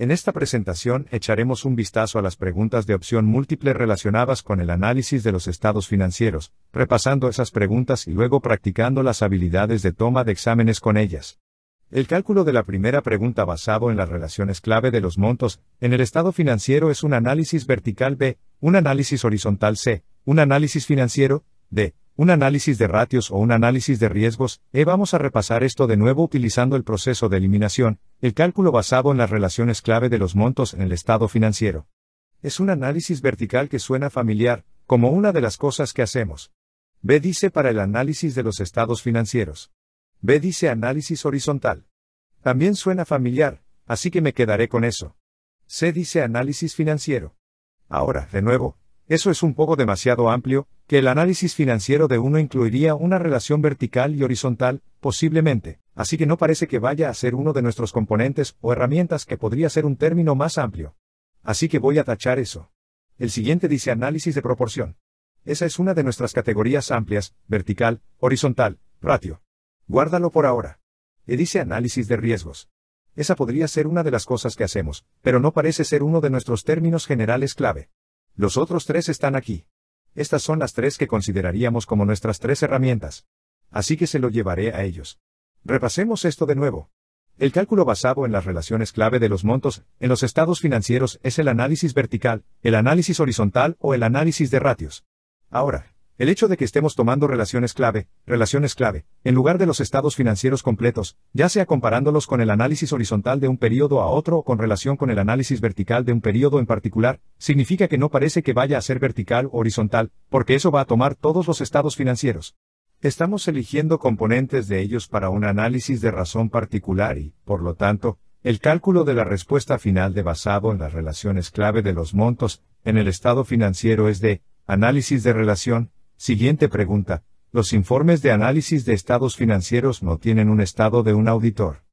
En esta presentación echaremos un vistazo a las preguntas de opción múltiple relacionadas con el análisis de los estados financieros, repasando esas preguntas y luego practicando las habilidades de toma de exámenes con ellas. El cálculo de la primera pregunta basado en las relaciones clave de los montos en el estado financiero es un análisis vertical B, un análisis horizontal C, un análisis financiero D, un análisis de ratios o un análisis de riesgos. E vamos a repasar esto de nuevo utilizando el proceso de eliminación, el cálculo basado en las relaciones clave de los montos en el estado financiero. Es un análisis vertical que suena familiar, como una de las cosas que hacemos. B dice para el análisis de los estados financieros. B dice análisis horizontal. También suena familiar, así que me quedaré con eso. C dice análisis financiero. Ahora, de nuevo, eso es un poco demasiado amplio, que el análisis financiero de uno incluiría una relación vertical y horizontal, posiblemente, así que no parece que vaya a ser uno de nuestros componentes o herramientas que podría ser un término más amplio. Así que voy a tachar eso. El siguiente dice análisis de proporción. Esa es una de nuestras categorías amplias, vertical, horizontal, ratio. Guárdalo por ahora. Y dice análisis de riesgos. Esa podría ser una de las cosas que hacemos, pero no parece ser uno de nuestros términos generales clave. Los otros tres están aquí. Estas son las tres que consideraríamos como nuestras tres herramientas. Así que se lo llevaré a ellos. Repasemos esto de nuevo. El cálculo basado en las relaciones clave de los montos en los estados financieros es el análisis vertical, el análisis horizontal o el análisis de ratios. Ahora, el hecho de que estemos tomando relaciones clave, relaciones clave, en lugar de los estados financieros completos, ya sea comparándolos con el análisis horizontal de un periodo a otro o con relación con el análisis vertical de un periodo en particular, significa que no parece que vaya a ser vertical o horizontal, porque eso va a tomar todos los estados financieros. Estamos eligiendo componentes de ellos para un análisis de razón particular y, por lo tanto, el cálculo de la respuesta final de basado en las relaciones clave de los montos, en el estado financiero es de análisis de relación, Siguiente pregunta. Los informes de análisis de estados financieros no tienen un estado de un auditor.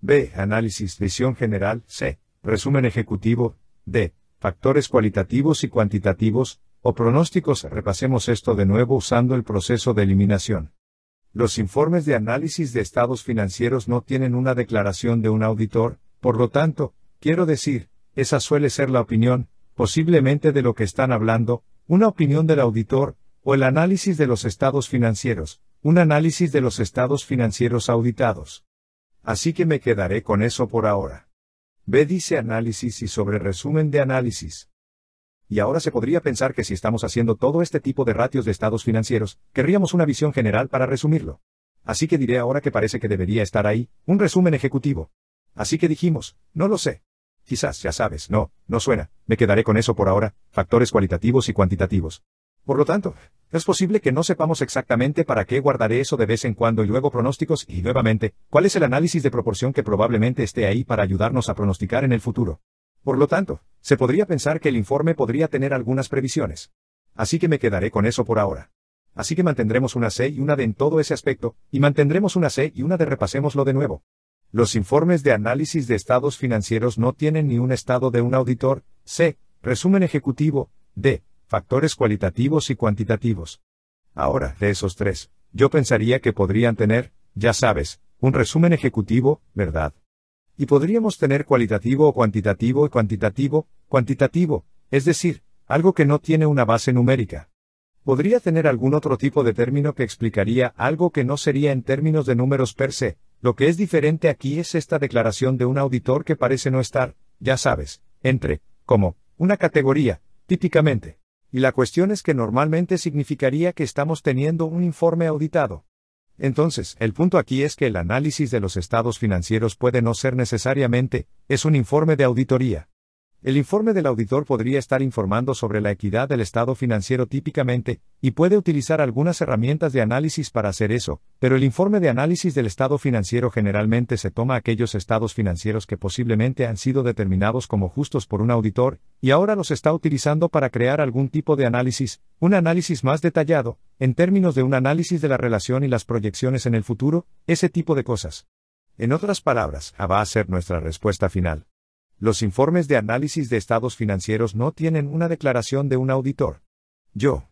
B. Análisis, visión general. C. Resumen ejecutivo. D. Factores cualitativos y cuantitativos, o pronósticos. Repasemos esto de nuevo usando el proceso de eliminación. Los informes de análisis de estados financieros no tienen una declaración de un auditor, por lo tanto, quiero decir, esa suele ser la opinión, posiblemente de lo que están hablando, una opinión del auditor, o el análisis de los estados financieros, un análisis de los estados financieros auditados. Así que me quedaré con eso por ahora. Ve dice análisis y sobre resumen de análisis. Y ahora se podría pensar que si estamos haciendo todo este tipo de ratios de estados financieros, querríamos una visión general para resumirlo. Así que diré ahora que parece que debería estar ahí, un resumen ejecutivo. Así que dijimos, no lo sé. Quizás, ya sabes, no, no suena, me quedaré con eso por ahora, factores cualitativos y cuantitativos. Por lo tanto, es posible que no sepamos exactamente para qué guardaré eso de vez en cuando y luego pronósticos y nuevamente, cuál es el análisis de proporción que probablemente esté ahí para ayudarnos a pronosticar en el futuro. Por lo tanto, se podría pensar que el informe podría tener algunas previsiones. Así que me quedaré con eso por ahora. Así que mantendremos una C y una D en todo ese aspecto, y mantendremos una C y una D repasémoslo de nuevo. Los informes de análisis de estados financieros no tienen ni un estado de un auditor, C, resumen ejecutivo, D, factores cualitativos y cuantitativos. Ahora, de esos tres, yo pensaría que podrían tener, ya sabes, un resumen ejecutivo, ¿verdad? Y podríamos tener cualitativo o cuantitativo y cuantitativo, cuantitativo, es decir, algo que no tiene una base numérica. Podría tener algún otro tipo de término que explicaría algo que no sería en términos de números per se, lo que es diferente aquí es esta declaración de un auditor que parece no estar, ya sabes, entre, como, una categoría, típicamente. Y la cuestión es que normalmente significaría que estamos teniendo un informe auditado. Entonces, el punto aquí es que el análisis de los estados financieros puede no ser necesariamente, es un informe de auditoría. El informe del auditor podría estar informando sobre la equidad del estado financiero típicamente, y puede utilizar algunas herramientas de análisis para hacer eso, pero el informe de análisis del estado financiero generalmente se toma aquellos estados financieros que posiblemente han sido determinados como justos por un auditor, y ahora los está utilizando para crear algún tipo de análisis, un análisis más detallado, en términos de un análisis de la relación y las proyecciones en el futuro, ese tipo de cosas. En otras palabras, va a ser nuestra respuesta final. Los informes de análisis de estados financieros no tienen una declaración de un auditor. Yo